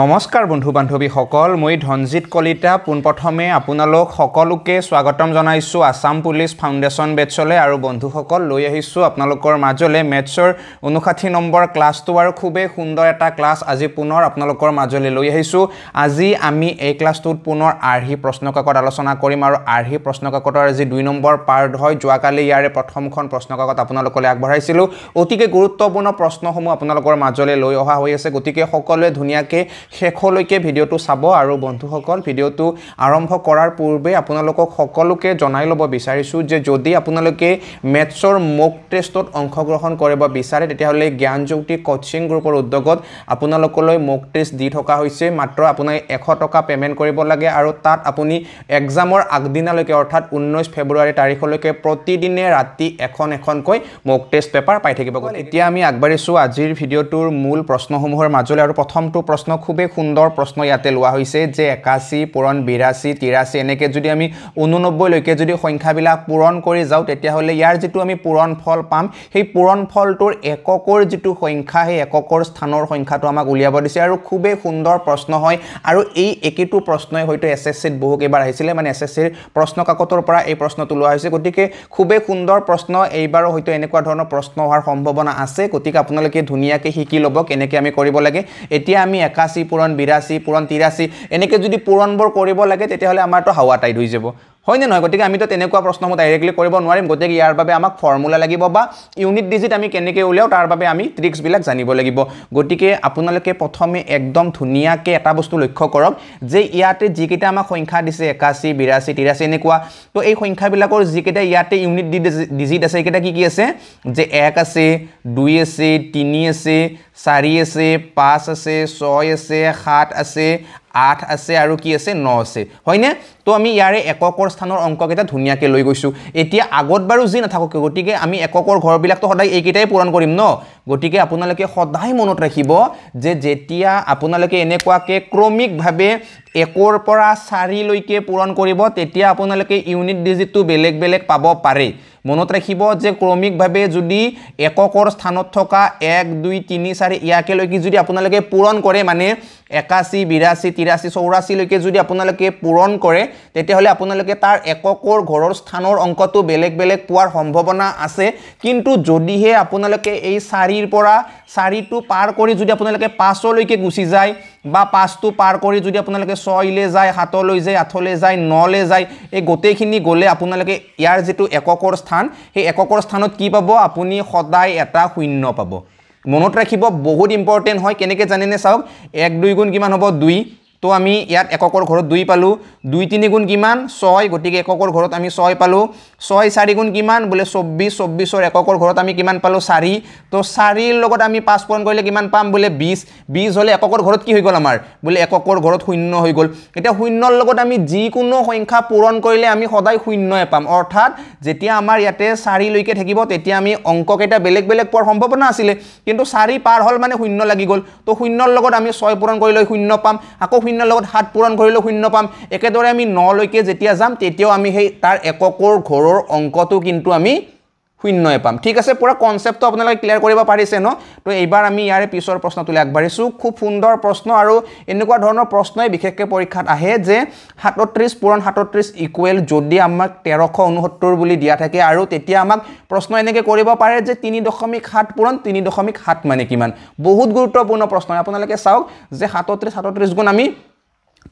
নমস্কাৰ বন্ধু বান্ধৱীসকল মই ধনজিৎ কলিতা পোনপ্ৰথমে আপোনালোক সকলোকে স্বাগতম জনাইছোঁ আছাম পুলিচ ফাউণ্ডেশ্যন বেটছলৈ আৰু বন্ধুসকল লৈ আহিছোঁ আপোনালোকৰ মাজলৈ মেটছৰ ঊনষাঠি নম্বৰ ক্লাছটো আৰু খুবেই সুন্দৰ এটা ক্লাছ আজি পুনৰ আপোনালোকৰ মাজলৈ লৈ আহিছোঁ আজি আমি এই ক্লাছটোত পুনৰ আৰ্হি প্ৰশ্নকাকত আলোচনা কৰিম আৰু আৰ্হি প্ৰশ্নকাকতৰ আজি দুই নম্বৰ পাৰ্ট হয় যোৱাকালি ইয়াৰে প্ৰথমখন প্ৰশ্নকাকত আপোনালোকলৈ আগবঢ়াইছিলোঁ অতিকে গুৰুত্বপূৰ্ণ প্ৰশ্নসমূহ আপোনালোকৰ মাজলৈ লৈ অহা হৈ আছে গতিকে সকলোৱে ধুনীয়াকৈ শেষলৈকে ভিডিঅ'টো চাব আৰু বন্ধুসকল ভিডিঅ'টো আৰম্ভ কৰাৰ পূৰ্বে আপোনালোকক সকলোকে জনাই ল'ব বিচাৰিছোঁ যে যদি আপোনালোকে মেথছৰ মক টেষ্টত অংশগ্ৰহণ কৰিব বিচাৰে তেতিয়াহ'লে জ্ঞানজ্যোতি কচিং গ্ৰুপৰ উদ্যোগত আপোনালোকলৈ মক টেষ্ট দি থকা হৈছে মাত্ৰ আপোনাৰ এশ টকা পে'মেণ্ট কৰিব লাগে আৰু তাত আপুনি এক্সামৰ আগদিনালৈকে অৰ্থাৎ ঊনৈছ ফেব্ৰুৱাৰী তাৰিখলৈকে প্ৰতিদিনে ৰাতি এখন এখনকৈ মক টেষ্ট পেপাৰ পাই থাকিব এতিয়া আমি আগবাঢ়িছোঁ আজিৰ ভিডিঅ'টোৰ মূল প্ৰশ্নসমূহৰ মাজলৈ আৰু প্ৰথমটো প্ৰশ্ন খুবেই সুন্দৰ প্ৰশ্ন ইয়াতে লোৱা হৈছে যে একাশী পূৰণ বিৰাশী তিৰাশী এনেকৈ যদি আমি ঊনানব্বৈলৈকে যদি সংখ্যাবিলাক পূৰণ কৰি যাওঁ তেতিয়াহ'লে ইয়াৰ যিটো আমি পূৰণ ফল পাম সেই পূৰণ ফলটোৰ এককৰ যিটো সংখ্যা সেই এককৰ স্থানৰ সংখ্যাটো আমাক উলিয়াব দিছে আৰু খুবেই সুন্দৰ প্ৰশ্ন হয় আৰু এই একেটো প্ৰশ্নই হয়তো এছ এছ চিত বহুকেইবাৰ আহিছিলে মানে এছ এছ চিৰ প্ৰশ্নকাকতৰ পৰা এই প্ৰশ্নটো লোৱা হৈছে গতিকে খুবেই সুন্দৰ প্ৰশ্ন এইবাৰো হয়তো এনেকুৱা ধৰণৰ প্ৰশ্ন হোৱাৰ সম্ভাৱনা আছে গতিকে আপোনালোকে ধুনীয়াকৈ শিকি ল'ব কেনেকৈ আমি কৰিব লাগে এতিয়া আমি একাশী পূৰণ বিৰাশী পূৰণ তিৰাশী এনেকৈ যদি পূৰণবোৰ কৰিব লাগে তেতিয়াহ'লে আমাৰতো হাৱা টাইট হৈ যাব হয়নে নহয় গতিকে আমিতো তেনেকুৱা প্ৰশ্ন মই ডাইৰেক্টলি কৰিব নোৱাৰিম গতিকে ইয়াৰ বাবে আমাক ফৰ্মুলা লাগিব বা ইউনিট ডিজিট আমি কেনেকৈ উলিয়াও তাৰ বাবে আমি ট্ৰিক্সবিলাক জানিব লাগিব গতিকে আপোনালোকে প্ৰথমে একদম ধুনীয়াকৈ এটা বস্তু লক্ষ্য কৰক যে ইয়াতে যিকেইটা আমাক সংখ্যা দিছে একাশী বিৰাশী তিৰাশী এনেকুৱা তো এই সংখ্যাবিলাকৰ যিকেইটা ইয়াতে ইউনিট ডিজিট আছে এইকেইটা কি কি আছে যে এক আছে দুই আছে তিনি আছে চাৰি আছে পাঁচ আছে ছয় আছে সাত আছে আঠ আছে আৰু কি আছে ন আছে হয়নে তো আমি ইয়াৰে এককৰ স্থানৰ অংককেইটা ধুনীয়াকৈ লৈ গৈছোঁ এতিয়া আগত বাৰু যি নাথাককে গতিকে আমি এককৰ ঘৰবিলাকতো সদায় এইকেইটাই পূৰণ কৰিম ন গতিকে আপোনালোকে সদায় মনত ৰাখিব যে যেতিয়া আপোনালোকে এনেকুৱাকৈ ক্ৰমিকভাৱে একৰ পৰা চাৰিলৈকে পূৰণ কৰিব তেতিয়া আপোনালোকে ইউনিট ডিজিটটো বেলেগ বেলেগ পাব পাৰে মনত ৰাখিব যে ক্ৰমিকভাৱে যদি এককৰ স্থানত থকা এক দুই তিনি চাৰি ইয়াকেলৈকে যদি আপোনালোকে পূৰণ কৰে মানে একাশী বিৰাশী তিৰাশী চৌৰাশীলৈকে যদি আপোনালোকে পূৰণ কৰে তেতিয়াহ'লে আপোনালোকে তাৰ এককৰ ঘৰৰ স্থানৰ অংকটো বেলেগ বেলেগ পোৱাৰ সম্ভাৱনা আছে কিন্তু যদিহে আপোনালোকে এই চাৰি চাৰিৰ পৰা চাৰিটো পাৰ কৰি যদি আপোনালোকে পাঁচলৈকে গুচি যায় বা পাঁচটো পাৰ কৰি যদি আপোনালোকে ছয়লৈ যায় সাতলৈ যায় আঠলৈ যায় নলৈ যায় এই গোটেইখিনি গ'লে আপোনালোকে ইয়াৰ যিটো এককৰ স্থান সেই এককৰ স্থানত কি পাব আপুনি সদায় এটা শূন্য পাব মনত ৰাখিব বহুত ইম্পৰ্টেণ্ট হয় কেনেকৈ জানেনে চাওক এক দুই গুণ কিমান হ'ব দুই তো আমি ইয়াত এককৰ ঘৰত দুই পালোঁ দুই তিনিগুণ কিমান ছয় গতিকে এককৰ ঘৰত আমি ছয় পালোঁ ছয় চাৰিগুণ কিমান বোলে চৌব্বিছ চৌব্বিছৰ এককৰ ঘৰত আমি কিমান পালোঁ চাৰি তো চাৰিৰ লগত আমি পাঁচপূৰণ কৰিলে কিমান পাম বোলে বিছ বিছ হ'লে এককৰ ঘৰত কি হৈ গ'ল আমাৰ বোলে এককৰ ঘৰত শূন্য হৈ গ'ল এতিয়া শূন্যৰ লগত আমি যিকোনো সংখ্যা পূৰণ কৰিলে আমি সদায় শূন্যই পাম অৰ্থাৎ যেতিয়া আমাৰ ইয়াতে চাৰিলৈকে থাকিব তেতিয়া আমি অংককেইটা বেলেগ বেলেগ পোৱাৰ সম্ভাৱনা আছিলে কিন্তু চাৰি পাৰ হ'ল মানে শূন্যৰ লগত ছয় শূন্য শূন্যৰ লগত সাত পূৰণ কৰিলেও শূন্য পাম একেদৰে আমি নলৈকে যেতিয়া যাম তেতিয়াও আমি সেই তাৰ এককৰ ঘৰৰ অংকটো কিন্তু আমি শূন্যই পাম ঠিক আছে পুরো কনসেপ্টটা আপনাদের ক্লিয়ার করব পারিছে ন তো এইবার আমি ইয়ারে পিছর প্রশ্ন তুলে আগবাড়িছো খুব সুন্দর প্রশ্ন আর এনেকা ধরনের প্রশ্নই বিশেষকে পরীক্ষাত আহে যে 37 পূরণ 37 ইকুয়াল যদি আমাক 1369 বলি দিয়া থাকে আর তেতিয়া আমাক প্রশ্ন এনেকে করিব পারে যে দশমিক সাত 3.7 দশমিক সাত মানে কিমান বহুত গুরুত্বপূর্ণ প্রশ্ন আপনাদের চাওক যে 37 37 গুণ আমি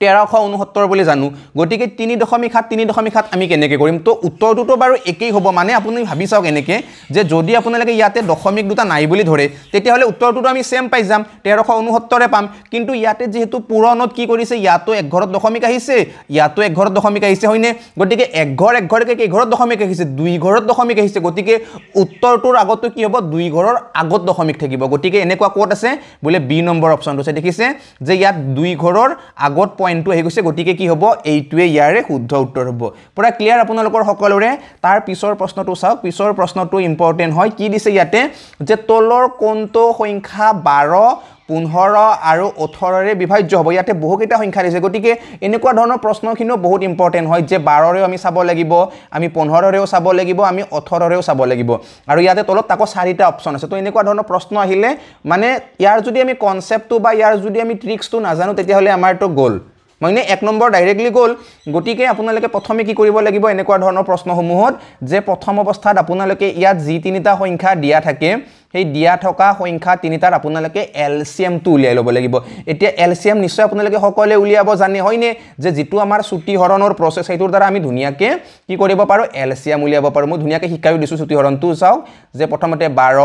তেৰশ ঊনসত্তৰ বুলি জানো গতিকে তিনি দশমিক সাত তিনি দশমিক সাত আমি কেনেকৈ কৰিম তো উত্তৰটোতো বাৰু একেই হ'ব মানে আপুনি ভাবি চাওক এনেকৈ যে যদি আপোনালোকে ইয়াতে দশমিক দুটা নাই বুলি ধৰে তেতিয়াহ'লে উত্তৰটোতো আমি ছেম পাই যাম তেৰশ ঊনসত্তৰে পাম কিন্তু ইয়াতে যিহেতু পূৰণত কি কৰিছে ইয়াতো একঘৰত দশমিক আহিছে ইয়াতো এঘৰত দশমিক আহিছে হয়নে গতিকে এঘৰ এঘৰকে কেইঘৰত দশমিক আহিছে দুই ঘৰত দশমিক আহিছে গতিকে উত্তৰটোৰ আগতো কি হ'ব দুই ঘৰৰ আগত দশমিক থাকিব গতিকে এনেকুৱা ক'ত আছে বোলে বি নম্বৰ অপশ্যনটো আছে দেখিছে যে ইয়াত দুই ঘৰৰ আগত পইণ্টটো আহি গৈছে গতিকে কি হ'ব এইটোৱে ইয়াৰে শুদ্ধ উত্তৰ হ'ব পূৰা ক্লিয়াৰ আপোনালোকৰ সকলোৰে তাৰ পিছৰ প্ৰশ্নটো চাওক পিছৰ প্ৰশ্নটো ইম্পৰ্টেণ্ট হয় কি দিছে ইয়াতে যে তলৰ কোণটো সংখ্যা বাৰ পোন্ধৰ আৰু ওঠৰৰে বিভাজ্য হ'ব ইয়াতে বহুকেইটা সংখ্যা দিছে গতিকে এনেকুৱা ধৰণৰ প্ৰশ্নখিনিও বহুত ইম্পৰ্টেণ্ট হয় যে বাৰৰেও আমি চাব লাগিব আমি পোন্ধৰৰেও চাব লাগিব আমি ওঠৰৰেও চাব লাগিব আৰু ইয়াতে তলত তাকো চাৰিটা অপশ্যন আছে তো এনেকুৱা ধৰণৰ প্ৰশ্ন আহিলে মানে ইয়াৰ যদি আমি কনচেপ্টটো বা ইয়াৰ যদি আমি ট্ৰিক্সটো নাজানো তেতিয়াহ'লে আমাৰতো গ'ল মানে এক নম্বৰ ডাইৰেক্টলি গ'ল গতিকে আপোনালোকে প্ৰথমে কি কৰিব লাগিব এনেকুৱা ধৰণৰ প্ৰশ্নসমূহত যে প্ৰথম অৱস্থাত আপোনালোকে ইয়াত যি তিনিটা সংখ্যা দিয়া থাকে সেই দিয়া থকা সংখ্যা তিনিটাত আপোনালোকে এল চি এমটো উলিয়াই ল'ব লাগিব এতিয়া এল চি এম নিশ্চয় আপোনালোকে সকলোৱে উলিয়াব জানে হয়নে যে যিটো আমাৰ চুটিহৰণৰ প্ৰচেছ সেইটোৰ দ্বাৰা আমি ধুনীয়াকৈ কি কৰিব পাৰোঁ এল চি এম উলিয়াব পাৰোঁ মই ধুনীয়াকৈ শিকায়ো দিছোঁ চুটিহৰণটো চাওক যে প্ৰথমতে বাৰ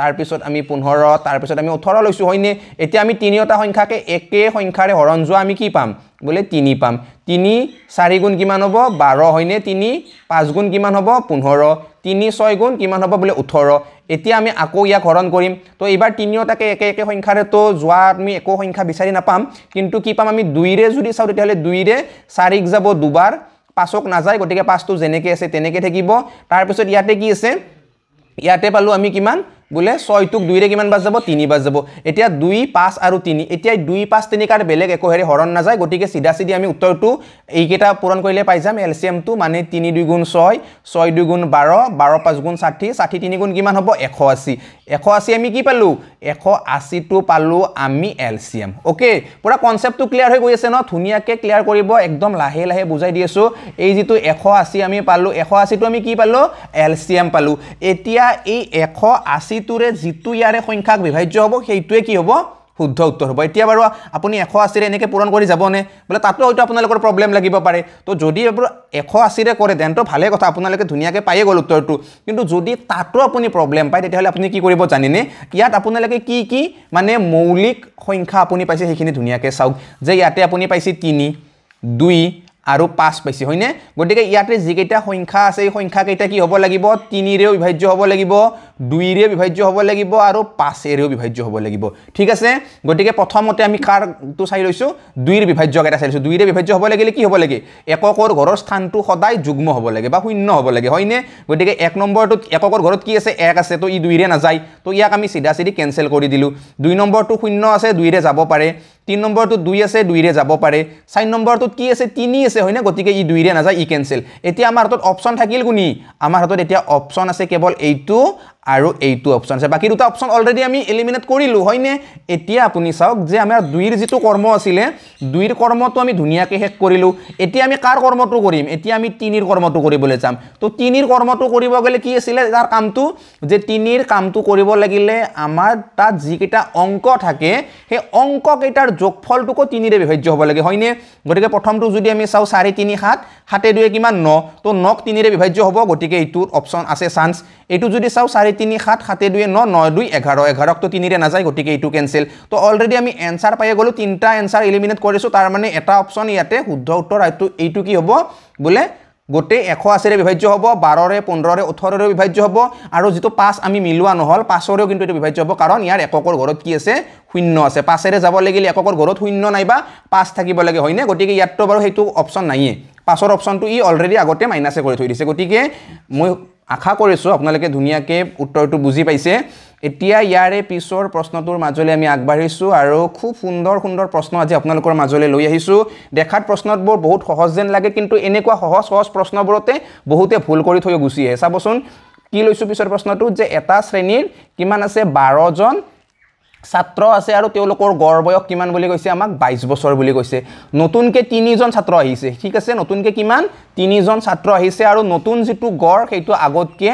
তাৰপিছত আমি পোন্ধৰ তাৰপিছত আমি ওঠৰ লৈছোঁ হয়নে এতিয়া আমি তিনিওটা সংখ্যাকে একে সংখ্যাৰে হৰণ যোৱা আমি কি পাম বোলে তিনি পাম তিনি চাৰি গুণ কিমান হ'ব বাৰ হয়নে তিনি পাঁচ গুণ কিমান হ'ব পোন্ধৰ তিনি ছয় গুণ কিমান হ'ব বোলে ওঠৰ এতিয়া আমি আকৌ ইয়াক হৰণ কৰিম তো এইবাৰ তিনিওটাকে একে একে সংখ্যাৰেতো যোৱা আমি একো সংখ্যা বিচাৰি নাপাম কিন্তু কি পাম আমি দুইৰে যদি চাওঁ তেতিয়াহ'লে দুইৰে চাৰিক যাব দুবাৰ পাঁচক নাযায় গতিকে পাঁচটো যেনেকৈ আছে তেনেকৈ থাকিব তাৰপিছত ইয়াতে কি আছে ইয়াতে পালোঁ আমি কিমান বোলে ছয়টোক দুইৰে কিমান বাজ যাব তিনি বাজ যাব এতিয়া দুই পাঁচ আৰু তিনি এতিয়া দুই পাঁচ তিনি কাৰ বেলেগ একোহেৰে হৰণ নাযায় গতিকে চিধা চিধি আমি উত্তৰটো এইকেইটা পূৰণ কৰিলে পাই যাম এল চি এমটো মানে তিনি দুই গুণ ছয় ছয় দুই গুণ বাৰ বাৰ পাঁচ গুণ ষাঠি ষাঠি তিনি গুণ কিমান হ'ব এশ আশী এশ আশী আমি কি পালোঁ এশ আশীটো পালোঁ আমি এল চি এম অ'কে পূৰা কনচেপ্টটো ক্লিয়াৰ হৈ গৈ আছে ন ধুনীয়াকৈ ক্লিয়াৰ কৰিব একদম লাহে লাহে বুজাই দি আছোঁ এই যিটো এশ আশী আমি পালোঁ এশ আশীটো আমি কি পালোঁ এল চি এম পালোঁ এতিয়া এই এশ আশী অশীটোৰে যিটো ইয়াৰে সংখ্যাক বিভাজ্য হ'ব সেইটোৱে কি হ'ব শুদ্ধ উত্তৰ হ'ব এতিয়া বাৰু আপুনি এশ আশীৰে এনেকৈ পূৰণ কৰি যাবনে বোলে তাতো হয়তো আপোনালোকৰ প্ৰব্লেম লাগিব পাৰে তো যদি এশ আশীৰে কৰে তেন্তে ভালে কথা আপোনালোকে ধুনীয়াকৈ পায়ে গ'ল উত্তৰটো কিন্তু যদি তাতো আপুনি প্ৰব্লেম পায় তেতিয়াহ'লে আপুনি কি কৰিব জানেনে ইয়াত আপোনালোকে কি কি মানে মৌলিক সংখ্যা আপুনি পাইছে সেইখিনি ধুনীয়াকৈ চাওক যে ইয়াতে আপুনি পাইছে তিনি দুই আৰু পাঁচ পাইছে হয়নে গতিকে ইয়াতে যিকেইটা সংখ্যা আছে এই সংখ্যাকেইটা কি হ'ব লাগিব তিনিৰেও বিভাজ্য হ'ব লাগিব দুইৰে বিভাজ্য হ'ব লাগিব আৰু পাঁচেৰেও বিভাজ্য হ'ব লাগিব ঠিক আছে গতিকে প্ৰথমতে আমি কাৰটো চাই লৈছোঁ দুইৰ বিভাজ্য কেইটা চাই লৈছোঁ দুইৰে বিভাজ্য হ'ব লাগিলে কি হ'ব লাগে এককৰ ঘৰৰ স্থানটো সদায় যুগ্ম হ'ব লাগে বা শূন্য হ'ব লাগে হয়নে গতিকে এক নম্বৰটোত এককৰ ঘৰত কি আছে এক আছে তো ই দুইৰে নাযায় তো ইয়াক আমি চিধা চিধি কেঞ্চেল কৰি দিলোঁ দুই নম্বৰটো শূন্য আছে দুইৰে যাব পাৰে তিনি নম্বৰটোত দুই আছে দুইৰে যাব পাৰে চাৰি নম্বৰটোত কি আছে তিনি আছে হয়নে গতিকে ই দুইৰে নাযায় ই কেঞ্চেল এতিয়া আমাৰ হাতত অপশ্যন থাকিল কোনি আমাৰ হাতত এতিয়া অপশ্যন আছে কেৱল এইটো আৰু এইটো অপশ্যন আছে বাকী দুটা অপশ্যন অলৰেডি আমি এলিমিনেট কৰিলোঁ হয়নে এতিয়া আপুনি চাওক যে আমাৰ দুইৰ যিটো কৰ্ম আছিলে দুইৰ কৰ্মটো আমি ধুনীয়াকৈ শেষ কৰিলোঁ এতিয়া আমি কাৰ কৰ্মটো কৰিম এতিয়া আমি তিনিৰ কৰ্মটো কৰিবলৈ যাম তো তিনিৰ কৰ্মটো কৰিব গ'লে কি আছিলে তাৰ কামটো যে তিনিৰ কামটো কৰিব লাগিলে আমাৰ তাত যিকেইটা অংক থাকে সেই অংককেইটাৰ যোগফলটোকো তিনিৰে বিভাজ্য হ'ব লাগে হয়নে গতিকে প্ৰথমটো যদি আমি চাওঁ চাৰি তিনি সাত সাতে দুয়ে কিমান ন তো নক তিনিৰে বিভাজ্য হ'ব গতিকে এইটো অপশ্যন আছে চান্স এইটো যদি চাওঁ চাৰি চাৰি তিনি সাত সাতে দুই ন ন দুই এঘাৰ এঘাৰকটো তিনিৰে নাযায় গতিকে এইটো কেনচেল তো অলৰেডি আমি এনচাৰ পাই গ'লোঁ তিনিটা এনচাৰ ইলিমিনেট কৰিছোঁ তাৰমানে এটা অপশ্যন ইয়াতে শুদ্ধ উত্তৰ আইটো এইটো কি হ'ব বোলে গোটেই এশ আছেৰে বিভাজ্য হ'ব বাৰৰে পোন্ধৰৰে ওঠৰৰে বিভাজ্য হ'ব আৰু যিটো পাঁচ আমি মিলোৱা নহ'ল পাঁচৰেও কিন্তু এইটো বিভাজ্য হ'ব কাৰণ ইয়াৰ এককৰ ঘৰত কি আছে শূন্য আছে পাঁচেৰে যাব লাগিলে এককৰ ঘৰত শূন্য নাইবা পাঁচ থাকিব লাগে হয়নে গতিকে ইয়াততো বাৰু সেইটো অপশ্যন নাইয়ে পাঁচৰ অপশ্যনটো ই অলৰেডি আগতে মাইনাছে কৰি থৈ দিছে গতিকে মই আশা কৰিছোঁ আপোনালোকে ধুনীয়াকৈ উত্তৰটো বুজি পাইছে এতিয়া ইয়াৰে পিছৰ প্ৰশ্নটোৰ মাজলৈ আমি আগবাঢ়িছোঁ আৰু খুব সুন্দৰ সুন্দৰ প্ৰশ্ন আজি আপোনালোকৰ মাজলৈ লৈ আহিছোঁ দেখাত প্ৰশ্নবোৰ বহুত সহজ যেন লাগে কিন্তু এনেকুৱা সহজ সহজ প্ৰশ্নবোৰতে বহুতে ভুল কৰি থৈ গুচি আহে চাবচোন কি লৈছোঁ পিছৰ প্ৰশ্নটো যে এটা শ্ৰেণীৰ কিমান আছে বাৰজন ছাত্ৰ আছে আৰু তেওঁলোকৰ গড় বয়স কিমান বুলি কৈছে আমাক বাইছ বছৰ বুলি কৈছে নতুনকৈ তিনিজন ছাত্ৰ আহিছে ঠিক আছে নতুনকৈ কিমান তিনিজন ছাত্ৰ আহিছে আৰু নতুন যিটো গড় সেইটো আগতকৈ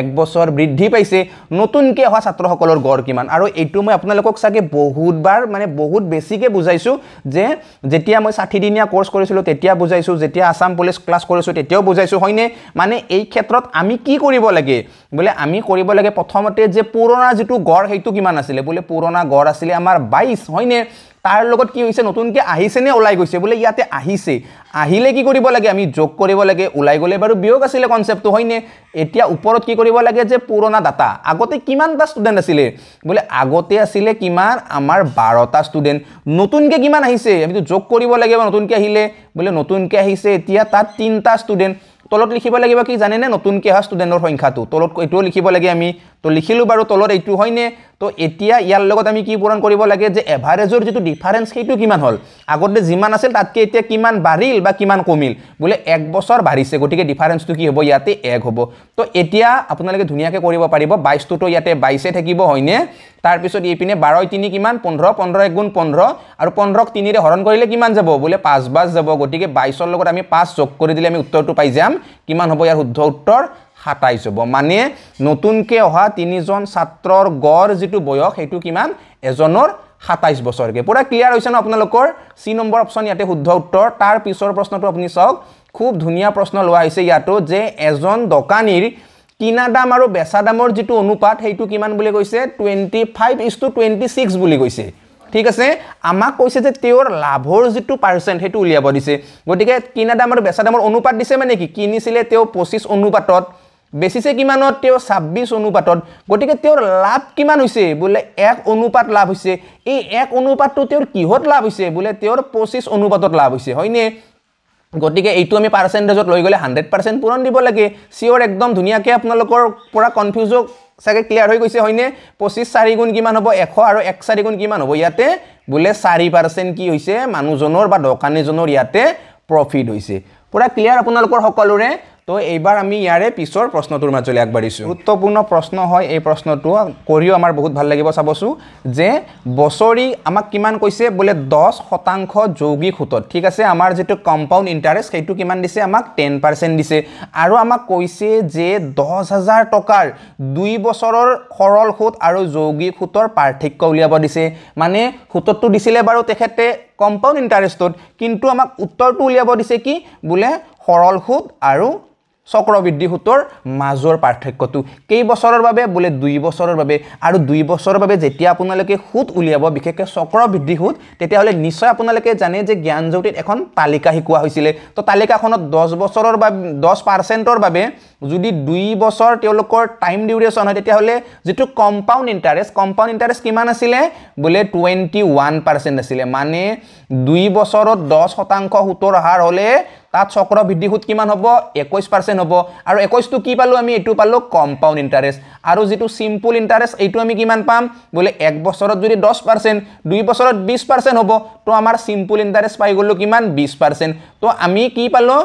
এক বছৰ বৃদ্ধি পাইছে নতুনকৈ অহা ছাত্ৰসকলৰ গড় কিমান আৰু এইটো মই আপোনালোকক চাগে বহুতবাৰ মানে বহুত বেছিকৈ বুজাইছোঁ যে যেতিয়া মই ষাঠিদিনীয়া কৰ্চ কৰিছিলোঁ তেতিয়া বুজাইছোঁ যেতিয়া আছাম পুলিচ ক্লাছ কৰিছোঁ তেতিয়াও বুজাইছোঁ হয়নে মানে এই ক্ষেত্ৰত আমি কি কৰিব লাগে বোলে আমি কৰিব লাগে প্ৰথমতে যে পুৰণা যিটো গড় সেইটো কিমান আছিলে বোলে পুৰণা গড় আছিলে আমাৰ বাইছ হয়নে তাৰ লগত কি হৈছে নতুনকৈ আহিছেনে ওলাই গৈছে বোলে ইয়াতে আহিছে আহিলে কি কৰিব লাগে আমি যোগ কৰিব লাগে ওলাই গ'লে বাৰু বিয়োগ আছিলে কনচেপ্টটো হয়নে এতিয়া ওপৰত কি কৰিব লাগে যে পুৰণা ডাটা আগতে কিমানটা ষ্টুডেণ্ট আছিলে বোলে আগতে আছিলে কিমান আমাৰ বাৰটা ষ্টুডেণ্ট নতুনকৈ কিমান আহিছে আমিতো যোগ কৰিব লাগিব নতুনকৈ আহিলে বোলে নতুনকৈ আহিছে এতিয়া তাত তিনিটা ষ্টুডেণ্ট তলত লিখিব লাগিব কি জানেনে নতুনকৈ অহা ষ্টুডেণ্টৰ সংখ্যাটো তলত এইটোও লিখিব লাগে আমি তো লিখিলোঁ বাৰু তলত এইটো হয়নে তো এতিয়া ইয়াৰ লগত আমি কি পূৰণ কৰিব লাগে যে এভাৰেজৰ যিটো ডিফাৰেঞ্চ সেইটো কিমান হ'ল আগতে যিমান আছিল তাতকৈ এতিয়া কিমান বাঢ়িল বা কিমান কমিল বোলে এক বছৰ বাঢ়িছে গতিকে ডিফাৰেঞ্চটো কি হ'ব ইয়াতে এক হ'ব তো এতিয়া আপোনালোকে ধুনীয়াকৈ কৰিব পাৰিব বাইছটোতো ইয়াতে বাইছে থাকিব হয়নে তাৰপিছত এইপিনে বাৰ তিনি কিমান পোন্ধৰ পোন্ধৰ এক গুণ পোন্ধৰ আৰু পোন্ধৰক তিনিৰে হৰণ কৰিলে কিমান যাব বোলে পাঁচ বাছ যাব গতিকে বাইছৰ লগত আমি পাঁচ যোগ কৰি দিলে আমি উত্তৰটো পাই যাম কিমান হ'ব ইয়াৰ শুদ্ধ উত্তৰ সাতাইছ হ'ব মানে নতুনকৈ অহা তিনিজন ছাত্ৰৰ গড় যিটো বয়স সেইটো কিমান এজনৰ সাতাইছ বছৰকৈ পূৰা ক্লিয়াৰ হৈছে ন আপোনালোকৰ চি নম্বৰ অপশ্যন ইয়াতে শুদ্ধ উত্তৰ তাৰ পিছৰ প্ৰশ্নটো আপুনি চাওক খুব ধুনীয়া প্ৰশ্ন লোৱা হৈছে ইয়াতো যে এজন দোকানীৰ কিনা দাম আৰু বেচা দামৰ যিটো অনুপাত সেইটো কিমান বুলি কৈছে twenty five is to twenty six বুলি কৈছে ঠিক আছে আমাক কৈছে যে তেওঁৰ লাভৰ যিটো পাৰ্চেণ্ট সেইটো উলিয়াব দিছে গতিকে কিনা দাম আৰু বেচা দামৰ অনুপাত দিছে মানে কি কিনিছিলে তেওঁ পঁচিছ অনুপাতত বেচিছে কিমানত তেওঁ ছাব্বিছ অনুপাতত গতিকে তেওঁৰ লাভ কিমান হৈছে বোলে এক অনুপাত লাভ হৈছে এই এক অনুপাতটো তেওঁৰ কিহত লাভ হৈছে বোলে তেওঁৰ পঁচিছ অনুপাতত লাভ হৈছে হয়নে গতিকে এইটো আমি পাৰ্চেণ্টেজত লৈ গ'লে হাণ্ড্ৰেড পাৰ্চেণ্ট পূৰণ দিব লাগে চিঅ'ৰ একদম ধুনীয়াকৈ আপোনালোকৰ পৰা কনফিউজো চাগে ক্লিয়াৰ হৈ গৈছে হয়নে পঁচিছ গুণ কিমান হ'ব এশ আৰু এক গুণ কিমান হ'ব ইয়াতে বোলে চাৰি পাৰ্চেণ্ট কি হৈছে মানুহজনৰ বা দোকানীজনৰ ইয়াতে প্ৰফিট হৈছে পূৰা ক্লিয়াৰ আপোনালোকৰ সকলোৰে তো এইবাৰ আমি ইয়াৰে পিছৰ প্ৰশ্নটোৰ মাজলৈ আগবাঢ়িছোঁ গুৰুত্বপূৰ্ণ প্ৰশ্ন হয় এই প্ৰশ্নটো কৰিও আমাৰ বহুত ভাল লাগিব চাবচোন যে বছৰি আমাক কিমান কৈছে বোলে দহ শতাংশ যৌগিক সুতত ঠিক আছে আমাৰ যিটো কম্পাউণ্ড ইণ্টাৰেষ্ট সেইটো কিমান দিছে আমাক টেন পাৰ্চেণ্ট দিছে আৰু আমাক কৈছে যে দহ হাজাৰ টকাৰ দুই বছৰৰ সৰল সোঁত আৰু যৌগিক সুতৰ পাৰ্থক্য উলিয়াব দিছে মানে সোঁতটো দিছিলে বাৰু তেখেতে কম্পাউণ্ড ইণ্টাৰেষ্টত কিন্তু আমাক উত্তৰটো উলিয়াব দিছে কি বোলে সৰল সোঁত আৰু চক্ৰ বৃদ্ধি সূতৰ মাজৰ পাৰ্থক্যটো কেইবছৰৰ বাবে বোলে দুই বছৰৰ বাবে আৰু দুই বছৰৰ বাবে যেতিয়া আপোনালোকে সূত উলিয়াব বিশেষকৈ চক্ৰ বৃদ্ধি সূত তেতিয়াহ'লে নিশ্চয় আপোনালোকে জানে যে জ্ঞানজ্যোতিত এখন তালিকা শিকোৱা হৈছিলে তো তালিকাখনত দহ বছৰৰ বাবে দহ পাৰ্চেণ্টৰ বাবে যদি দুই বছৰ তেওঁলোকৰ টাইম ডিউৰেশ্যন হয় তেতিয়াহ'লে যিটো কম্পাউণ্ড ইণ্টাৰেষ্ট কম্পাউণ্ড ইণ্টাৰেষ্ট কিমান আছিলে বোলে টুৱেণ্টি ওৱান পাৰ্চেণ্ট আছিলে মানে দুই বছৰত দহ শতাংশ সুতৰ হাৰ হ'লে তাত চক্ৰ বৃদ্ধি সুত কিমান হ'ব একৈছ পাৰ্চেণ্ট হ'ব আৰু একৈছটো কি পালোঁ আমি এইটো পালোঁ কম্পাউণ্ড ইণ্টাৰেষ্ট আৰু যিটো চিম্পুল ইণ্টাৰেষ্ট এইটো আমি কিমান পাম বোলে এক বছৰত যদি দহ পাৰ্চেণ্ট দুই বছৰত বিছ পাৰ্চেণ্ট হ'ব তো আমাৰ চিম্পুল ইণ্টাৰেষ্ট পাই গ'লোঁ কিমান বিছ পাৰ্চেণ্ট তো আমি কি পালোঁ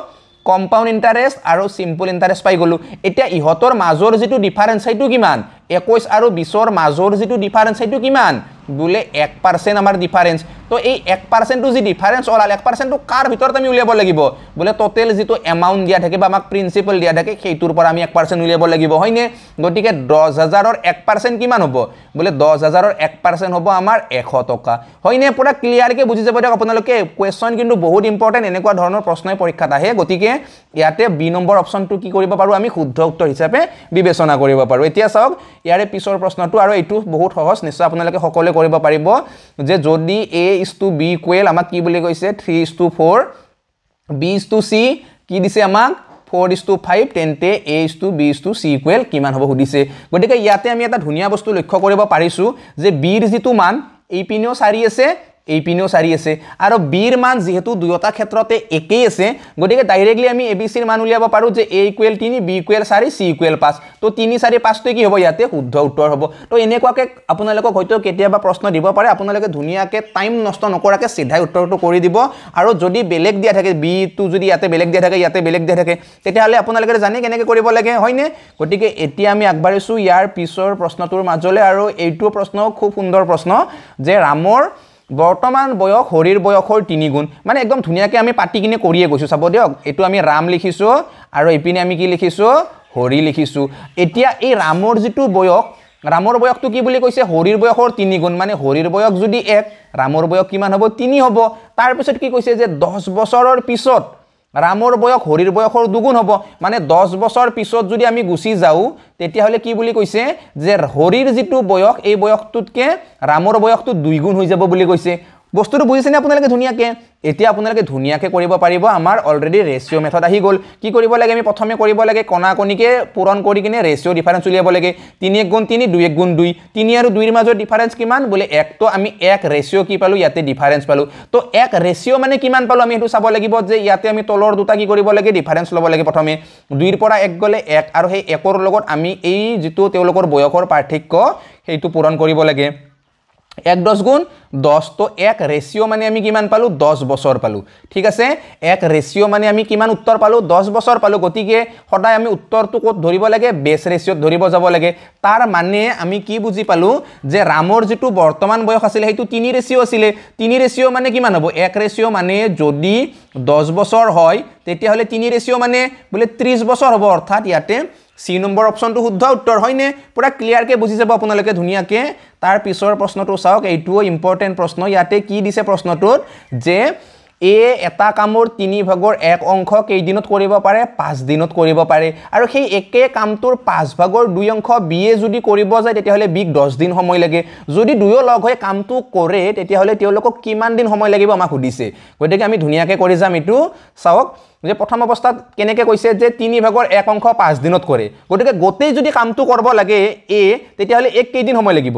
কম্পাউণ্ড ইণ্টাৰেষ্ট আৰু চিম্পল ইণ্টাৰেষ্ট পাই গ'লোঁ এতিয়া ইহঁতৰ মাজৰ যিটো ডিফাৰেঞ্চ সেইটো কিমান একৈছ আৰু বিছৰ মাজৰ যিটো ডিফাৰেঞ্চ সেইটো কিমান বোলে এক পাৰ্চেণ্ট আমাৰ ডিফাৰেঞ্চ তো এই এক পাৰ্চেণ্টটো যি ডিফাৰেঞ্চ ওলালে এক পাৰ্চেণ্টটো কাৰ ভিতৰত আমি উলিয়াব লাগিব বোলে টোটেল যিটো এমাউণ্ট দিয়া থাকে বা আমাক প্ৰিন্সিপাল দিয়া থাকে সেইটোৰ পৰা আমি এক পাৰ্চেণ্ট উলিয়াব লাগিব হয়নে গতিকে দহ হাজাৰৰ এক পাৰ্চেণ্ট কিমান হ'ব বোলে দহ হাজাৰৰ এক পাৰ্চেণ্ট হ'ব আমাৰ এশ টকা হয়নে পূৰা ক্লিয়াৰকৈ বুজি যাব দিয়ক আপোনালোকে কুৱেশ্যন কিন্তু বহুত ইম্পৰ্টেণ্ট এনেকুৱা ধৰণৰ প্ৰশ্নই পৰীক্ষাত আহে গতিকে ইয়াতে বি নম্বৰ অপশ্যনটো কি কৰিব পাৰোঁ আমি শুদ্ধ উত্তৰ হিচাপে বিবেচনা কৰিব পাৰোঁ এতিয়া চাওক ইয়াৰে পিছৰ প্ৰশ্নটো আৰু এইটো বহুত সহজ নিশ্চয় আপোনালোকে সকলোৱে কৰিব পাৰিব যে যদি এই is to b equal amak ki bole koise 3 is to 4 b is to c ki dise amak 4 is to 5 10 te a is to b is to c equal ki man hobo hudise gotike yate ami eta dhuniya bostu lokkho koribo parisu je b r jitu man ei pinio sari ase এইপিনেও চাৰি আছে আৰু বিৰ মান যিহেতু দুয়োটা ক্ষেত্ৰতে একেই আছে গতিকে ডাইৰেক্টলি আমি এ বি চিৰ মান উলিয়াব পাৰোঁ যে এ ইকুৱেল তিনি বি ইকুৱেল চাৰি চি ইকুৱেল পাঁচ তো তিনি চাৰি পাঁচটোৱে কি হ'ব ইয়াতে শুদ্ধ উত্তৰ হ'ব তো এনেকুৱাকৈ আপোনালোকক হয়তো কেতিয়াবা প্ৰশ্ন দিব পাৰে আপোনালোকে ধুনীয়াকৈ টাইম নষ্ট নকৰাকৈ চিধাই উত্তৰটো কৰি দিব আৰু যদি বেলেগ দিয়া থাকে বিটো যদি ইয়াতে বেলেগ দিয়া থাকে ইয়াতে বেলেগ দিয়া থাকে তেতিয়াহ'লে আপোনালোকে জানে কেনেকৈ কৰিব লাগে হয়নে গতিকে এতিয়া আমি আগবাঢ়িছোঁ ইয়াৰ পিছৰ প্ৰশ্নটোৰ মাজলৈ আৰু এইটো প্ৰশ্ন খুব সুন্দৰ প্ৰশ্ন যে ৰামৰ বৰ্তমান বয়স হৰিৰ বয়সৰ তিনিগুণ মানে একদম ধুনীয়াকৈ আমি পাতি কিনে কৰিয়ে গৈছোঁ চাব দিয়ক এইটো আমি ৰাম লিখিছোঁ আৰু এইপিনে আমি কি লিখিছোঁ হৰি লিখিছোঁ এতিয়া এই ৰামৰ যিটো বয়স ৰামৰ বয়সটো কি বুলি কৈছে হৰিৰ বয়সৰ তিনিগুণ মানে হৰিৰ বয়স যদি এক ৰামৰ বয়স কিমান হ'ব তিনি হ'ব তাৰপিছত কি কৈছে যে দহ বছৰৰ পিছত ৰামৰ বয়স হৰিৰ বয়সৰ দুগুণ হ'ব মানে দহ বছৰ পিছত যদি আমি গুচি যাওঁ তেতিয়াহ'লে কি বুলি কৈছে যে হৰিৰ যিটো বয়স এই বয়সটোতকৈ ৰামৰ বয়সটো দুইগুণ হৈ যাব বুলি কৈছে বস্তুটো বুজিছেনে আপোনালোকে ধুনীয়াকৈ এতিয়া আপোনালোকে ধুনীয়াকৈ কৰিব পাৰিব আমাৰ অলৰেডি ৰেচিঅ' মেথড আহি গ'ল কি কৰিব লাগে আমি প্ৰথমে কৰিব লাগে কণাকণিকে পূৰণ কৰি কিনে ৰেচিঅ' ডিফাৰেঞ্চ উলিয়াব লাগে তিনি এক গুণ তিনি দুই এক গুণ দুই তিনি আৰু দুইৰ মাজৰ ডিফাৰেঞ্চ কিমান বোলে একটো আমি এক ৰেচিঅ' কি পালোঁ ইয়াতে ডিফাৰেঞ্চ পালোঁ তো এক ৰেচিঅ' মানে কিমান পালোঁ আমি সেইটো চাব লাগিব যে ইয়াতে আমি তলৰ দুটা কি কৰিব লাগে ডিফাৰেঞ্চ ল'ব লাগে প্ৰথমে দুইৰ পৰা এক গ'লে এক আৰু সেই একৰ লগত আমি এই যিটো তেওঁলোকৰ বয়সৰ পাৰ্থক্য সেইটো পূৰণ কৰিব লাগে এক দহ গুণ দহ তো এক ৰেচিঅ' মানে আমি কিমান পালোঁ দহ বছৰ পালোঁ ঠিক আছে এক ৰেচিঅ' মানে আমি কিমান উত্তৰ পালোঁ দহ বছৰ পালোঁ গতিকে সদায় আমি উত্তৰটো ক'ত ধৰিব লাগে বেছ ৰেচিঅ'ত ধৰিব যাব লাগে তাৰ মানে আমি কি বুজি পালোঁ যে ৰামৰ যিটো বৰ্তমান বয়স আছিলে সেইটো তিনি ৰেচিঅ' আছিলে তিনি ৰেচিঅ' মানে কিমান হ'ব এক ৰেচিঅ' মানে যদি দহ বছৰ হয় তেতিয়াহ'লে তিনি ৰেচিঅ' মানে বোলে ত্ৰিছ বছৰ হ'ব অৰ্থাৎ ইয়াতে চি নম্বৰ অপশ্যনটো শুদ্ধ উত্তৰ হয়নে পূৰা ক্লিয়াৰকৈ বুজি যাব আপোনালোকে ধুনীয়াকৈ তাৰ পিছৰ প্ৰশ্নটো চাওক এইটোও ইম্পৰ্টেণ্ট প্ৰশ্ন ইয়াতে কি দিছে প্ৰশ্নটোত যে এ এটা কামৰ তিনি ভাগৰ এক অংশ কেইদিনত কৰিব পাৰে পাঁচদিনত কৰিব পাৰে আৰু সেই একে কামটোৰ পাঁচভাগৰ দুই অংশ বিয়ে যদি কৰিব যায় তেতিয়াহ'লে বিক দহদিন সময় লাগে যদি দুয়ো লগ হৈ কামটো কৰে তেতিয়াহ'লে তেওঁলোকক কিমান দিন সময় লাগিব আমাক সুধিছে গতিকে আমি ধুনীয়াকৈ কৰি যাম এইটো চাওক যে প্ৰথম অৱস্থাত কেনেকৈ কৈছে যে তিনি ভাগৰ এক অংশ পাঁচদিনত কৰে গতিকে গোটেই যদি কামটো কৰিব লাগে এ তেতিয়াহ'লে এক কেইদিন সময় লাগিব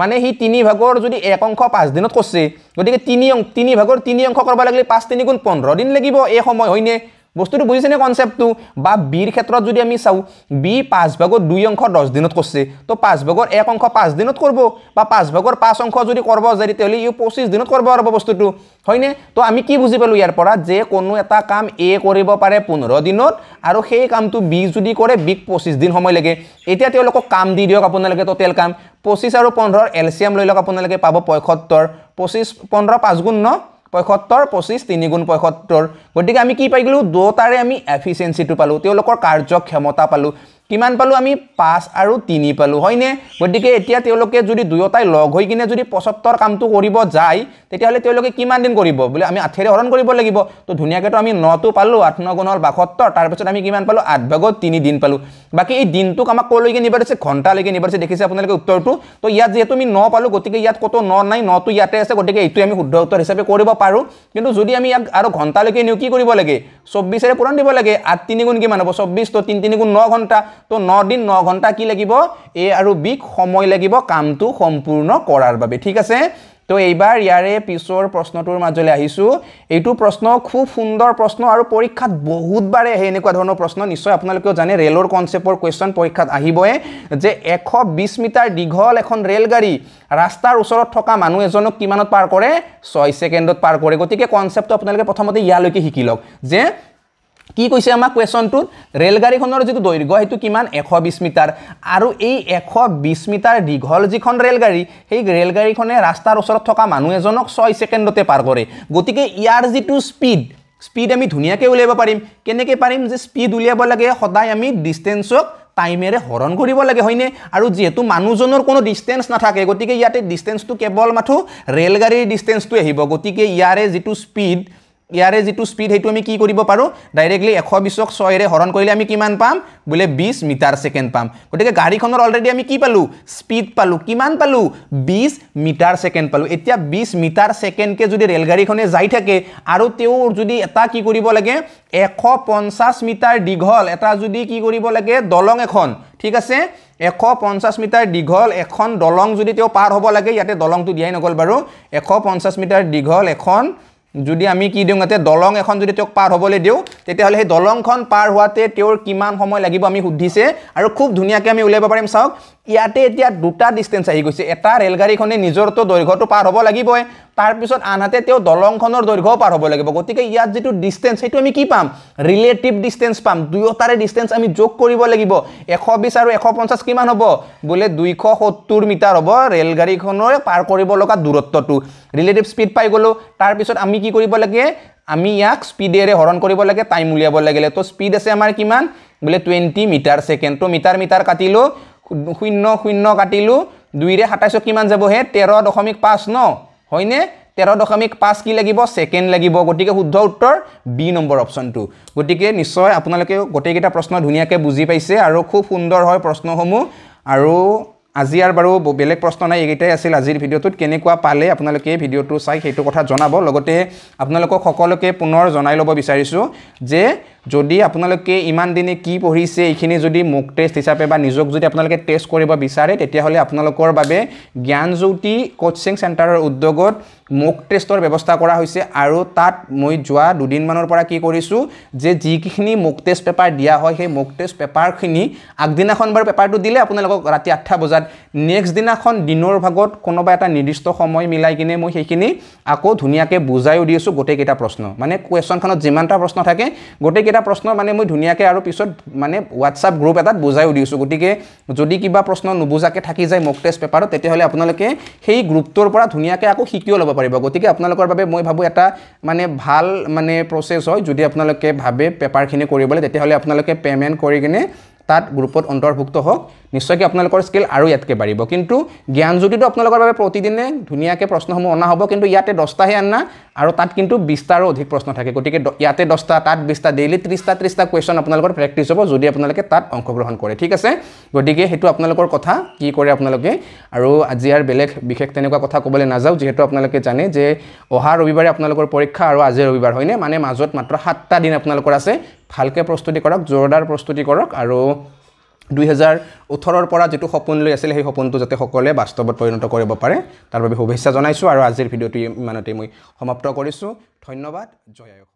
মানে সি তিনি ভাগৰ যদি এক অংশ পাঁচদিনত কৰিছে গতিকে তিনি অং তিনি ভাগৰ তিনি অংশ কৰিব লাগিলে পাঁচ তিনিগুণ পোন্ধৰ দিন লাগিব এই সময় হয়নে বস্তুটো বুজিছেনে কনচেপ্টটো বা বিৰ ক্ষেত্ৰত যদি আমি চাওঁ বি পাঁচভাগৰ দুই অংশ দহ দিনত কৰিছে তো পাঁচভাগৰ এক অংশ পাঁচ দিনত কৰিব বা পাঁচভাগৰ পাঁচ অংশ যদি কৰিব যদি তেতিয়াহ'লে ইও পঁচিছ দিনত কৰিব পাৰিব বস্তুটো হয়নে তো আমি কি বুজি পালোঁ ইয়াৰ পৰা যে কোনো এটা কাম এ কৰিব পাৰে পোন্ধৰ দিনত আৰু সেই কামটো বি যদি কৰে বিক পঁচিছ দিন সময় লাগে এতিয়া তেওঁলোকক কাম দি দিয়ক আপোনালোকে ট'টেল কাম পঁচিছ আৰু পোন্ধৰ এলচিয়াম লৈ লওক আপোনালোকে পাব পঁয়সত্তৰ পঁচিছ পোন্ধৰ পাঁচ গুণ ন পঁয়সত্তৰ পঁচিছ তিনিগুণ পঁয়সত্তৰ গতিকে আমি কি পাই গ'লোঁ দুয়োটাৰে আমি এফিচিয়েঞ্চিটো পালোঁ তেওঁলোকৰ কাৰ্যক্ষমতা পালোঁ কিমান পালোঁ আমি পাঁচ আৰু তিনি পালোঁ হয়নে গতিকে এতিয়া তেওঁলোকে যদি দুয়োটাই লগ হৈ কিনে যদি পঁচত্তৰ কামটো কৰিব যায় তেতিয়াহ'লে তেওঁলোকে কিমান দিন কৰিব বোলে আমি আঠেৰে হৰণ কৰিব লাগিব তো ধুনীয়াকৈতো আমি নটো পালোঁ আঠ ন গুণ হ'ল বাসত্তৰ তাৰপিছত আমি কিমান পালোঁ আঠ ভাগত তিনিদিন পালোঁ বাকী এই দিনটোক আমাক ক'লৈকে নিব দিছে ঘণ্টালৈকে নিব দিছে দেখিছে আপোনালোকে উত্তৰটো তো ইয়াত যিহেতু আমি ন পালোঁ গতিকে ইয়াত ক'তো ন নাই নটো ইয়াতে আছে গতিকে এইটোৱে আমি শুদ্ধ উত্তৰ হিচাপে কৰিব পাৰোঁ কিন্তু যদি আমি ইয়াক আৰু ঘণ্টালৈকে নিওঁ কি কৰিব লাগে চৌব্বিছেৰে পূৰণ দিব লাগে আঠ তিনি গুণ কিমান হ'ব চৌব্বিছ তো তিনি তিনি গুণ ন ঘণ্টা তো ন দিন ন ঘণ্টা কি লাগিব এ আৰু বিক সময় লাগিব কামটো সম্পূৰ্ণ কৰাৰ বাবে ঠিক আছে তো এইবাৰ ইয়াৰে পিছৰ প্ৰশ্নটোৰ মাজলৈ আহিছোঁ এইটো প্ৰশ্ন খুব সুন্দৰ প্ৰশ্ন আৰু পৰীক্ষাত বহুতবাৰে আহে এনেকুৱা ধৰণৰ প্ৰশ্ন নিশ্চয় আপোনালোকেও জানে ৰেলৰ কনচেপ্টৰ কুৱেশ্যন পৰীক্ষাত আহিবই যে এশ বিছ মিটাৰ দীঘল এখন ৰেলগাড়ী ৰাস্তাৰ ওচৰত থকা মানুহ এজনক কিমানত পাৰ কৰে ছয় ছেকেণ্ডত পাৰ কৰে গতিকে কনচেপ্টটো আপোনালোকে প্ৰথমতে ইয়ালৈকে শিকি লওক যে কি কৈছে আমাক কুৱেশ্যনটোত ৰেলগাড়ীখনৰ যিটো দৈৰ্ঘ্য সেইটো কিমান এশ বিছ মিটাৰ আৰু এই এশ বিছ মিটাৰ দীঘল যিখন ৰেলগাড়ী সেই ৰেলগাড়ীখনে ৰাস্তাৰ ওচৰত থকা মানুহ এজনক ছয় ছেকেণ্ডতে পাৰ কৰে গতিকে ইয়াৰ যিটো স্পীড স্পীড আমি ধুনীয়াকৈ উলিয়াব পাৰিম কেনেকৈ পাৰিম যে স্পীড উলিয়াব লাগে সদায় আমি ডিষ্টেঞ্চক টাইমেৰে হৰণ কৰিব লাগে হয়নে আৰু যিহেতু মানুহজনৰ কোনো ডিষ্টেঞ্চ নাথাকে গতিকে ইয়াতে ডিষ্টেঞ্চটো কেৱল মাথো ৰেলগাড়ীৰ ডিষ্টেঞ্চটো আহিব গতিকে ইয়াৰে যিটো স্পীড ইয়াৰে যিটো স্পীড সেইটো আমি কি কৰিব পাৰোঁ ডাইৰেক্টলি এশ বিছক ছয়েৰে হৰণ কৰিলে আমি কিমান পাম বোলে বিছ মিটাৰ ছেকেণ্ড পাম গতিকে গাড়ীখনৰ অলৰেডি আমি কি পালোঁ স্পীড পালোঁ কিমান পালোঁ বিছ মিটাৰ ছেকেণ্ড পালোঁ এতিয়া বিছ মিটাৰ ছেকেণ্ডকৈ যদি ৰে'লগাড়ীখনে যাই থাকে আৰু তেওঁৰ যদি এটা কি কৰিব লাগে এশ পঞ্চাছ মিটাৰ দীঘল এটা যদি কি কৰিব লাগে দলং এখন ঠিক আছে এশ পঞ্চাছ মিটাৰ দীঘল এখন দলং যদি তেওঁ পাৰ হ'ব লাগে ইয়াতে দলংটো দিয়াই নগ'ল বাৰু এশ পঞ্চাছ মিটাৰ দীঘল এখন যদি আমি কি দিওঁ ইয়াতে দলং এখন যদি তেওঁক পাৰ হ'বলৈ দিওঁ তেতিয়াহ'লে সেই দলংখন পাৰ হোৱাতে তেওঁৰ কিমান সময় লাগিব আমি সুধিছে আৰু খুব ধুনীয়াকৈ আমি উলিয়াব পাৰিম চাওক ইয়াতে এতিয়া দুটা ডিষ্টেঞ্চ আহি গৈছে এটা ৰেলগাড়ীখনে নিজৰটো দৈৰ্ঘ্যটো পাৰ হ'ব লাগিবই তাৰপিছত আনহাতে তেওঁ দলংখনৰ দৈৰ্ঘ্যও পাৰ হ'ব লাগিব গতিকে ইয়াত যিটো ডিষ্টেঞ্চ সেইটো আমি কি পাম ৰিলেটিভ ডিষ্টেঞ্চ পাম দুয়োটাৰে ডিষ্টেঞ্চ আমি যোগ কৰিব লাগিব এশ বিছ আৰু এশ পঞ্চাছ কিমান হ'ব বোলে দুইশ সত্তৰ মিটাৰ হ'ব ৰেলগাড়ীখনৰ পাৰ কৰিব লগা দূৰত্বটো ৰিলেটিভ স্পীড পাই গ'লোঁ তাৰপিছত আমি কি কৰিব লাগে আমি ইয়াক স্পীডেৰে হৰণ কৰিব লাগে টাইম উলিয়াব লাগিলে তো স্পীড আছে আমাৰ কিমান বোলে টুৱেণ্টি মিটাৰ ছেকেণ্ড তো মিটাৰ মিটাৰ কাটিলোঁ শূন্য শূন্য কাটিলোঁ দুইৰে সাতাইছত কিমান যাব সেই তেৰ দশমিক পাঁচ ন হয়নে তেৰ দশমিক পাঁচ কি লাগিব ছেকেণ্ড লাগিব গতিকে শুদ্ধ উত্তৰ বি নম্বৰ অপশ্যনটো গতিকে নিশ্চয় আপোনালোকে গোটেইকেইটা প্ৰশ্ন ধুনীয়াকৈ বুজি পাইছে আৰু খুব সুন্দৰ হয় প্ৰশ্নসমূহ আৰু আজি আৰু বাৰু বেলেগ প্ৰশ্ন নাই এইকেইটাই আছিল আজিৰ ভিডিঅ'টোত কেনেকুৱা পালে আপোনালোকে ভিডিঅ'টো চাই সেইটো কথা জনাব লগতে আপোনালোকক সকলোকে পুনৰ জনাই ল'ব বিচাৰিছোঁ যে যদি আপোনালোকে ইমান দিনে কি পঢ়িছে এইখিনি যদি মোক টেষ্ট হিচাপে বা নিজক যদি আপোনালোকে টেষ্ট কৰিব বিচাৰে তেতিয়াহ'লে আপোনালোকৰ বাবে জ্ঞানজ্যোতি কোচিং চেণ্টাৰৰ উদ্যোগত মোক টেষ্টৰ ব্যৱস্থা কৰা হৈছে আৰু তাত মই যোৱা দুদিনমানৰ পৰা কি কৰিছোঁ যে যিখিনি মোক টেষ্ট পেপাৰ দিয়া হয় সেই মোক টেষ্ট পেপাৰখিনি আগদিনাখন বাৰু পেপাৰটো দিলে আপোনালোকক ৰাতি আঠটা বজাত নেক্সট দিনাখন দিনৰ ভাগত কোনোবা এটা নিৰ্দিষ্ট সময় মিলাই কিনে মই সেইখিনি আকৌ ধুনীয়াকৈ বুজাইও দি আছোঁ গোটেইকেইটা প্ৰশ্ন মানে কুৱেশ্যনখনত যিমানটা প্ৰশ্ন থাকে গোটেইকেইটা এইকেইটা প্ৰশ্ন মানে মই ধুনীয়াকৈ আৰু পিছত মানে হোৱাটছআপ গ্ৰুপ এটাত বুজাইও দিছোঁ গতিকে যদি কিবা প্ৰশ্ন নুবুজাকৈ থাকি যায় মক টেষ্ট পেপাৰত তেতিয়াহ'লে আপোনালোকে সেই গ্ৰুপটোৰ পৰা ধুনীয়াকৈ আকৌ শিকিও ল'ব পাৰিব গতিকে আপোনালোকৰ বাবে মই ভাবোঁ এটা মানে ভাল মানে প্ৰচেছ হয় যদি আপোনালোকে ভাবে পেপাৰখিনি কৰিবলৈ তেতিয়াহ'লে আপোনালোকে পে'মেণ্ট কৰি কিনে তাত গ্ৰুপত অন্তৰ্ভুক্ত হওক নিশ্চয়কৈ আপোনালোকৰ স্কিল আৰু ইয়াতকৈ বাঢ়িব কিন্তু জ্ঞানজ্যোতিটো আপোনালোকৰ বাবে প্ৰতিদিনে ধুনীয়াকৈ প্ৰশ্নসমূহ অনা হ'ব কিন্তু ইয়াতে দহটাহে আনা আৰু তাত কিন্তু বিছটাৰো অধিক প্ৰশ্ন থাকে গতিকে ইয়াতে দহটা তাত বিছটা ডেইলি ত্ৰিছটা ত্ৰিছটা কুৱেশ্যন আপোনালোকৰ প্ৰেক্টিচ হ'ব যদি আপোনালোকে তাত অংশগ্ৰহণ কৰে ঠিক আছে গতিকে সেইটো আপোনালোকৰ কথা কি কৰে আপোনালোকে আৰু আজি আৰু বেলেগ বিশেষ তেনেকুৱা কথা ক'বলৈ নাযাওঁ যিহেতু আপোনালোকে জানে যে অহা ৰবিবাৰে আপোনালোকৰ পৰীক্ষা আৰু আজি ৰবিবাৰ হয়নে মানে মাজত মাত্ৰ সাতটা দিন আপোনালোকৰ আছে ভালকৈ প্ৰস্তুতি কৰক জোৰদাৰ প্ৰস্তুতি কৰক আৰু দুহেজাৰ ওঠৰৰ পৰা যিটো সপোন লৈ আছিলে সেই সপোনটো যাতে সকলোৱে বাস্তৱত পৰিণত কৰিব পাৰে তাৰ বাবে শুভেচ্ছা জনাইছোঁ আৰু আজিৰ ভিডিঅ'টো ইমানতে মই সমাপ্ত কৰিছোঁ ধন্যবাদ জয় আয়ক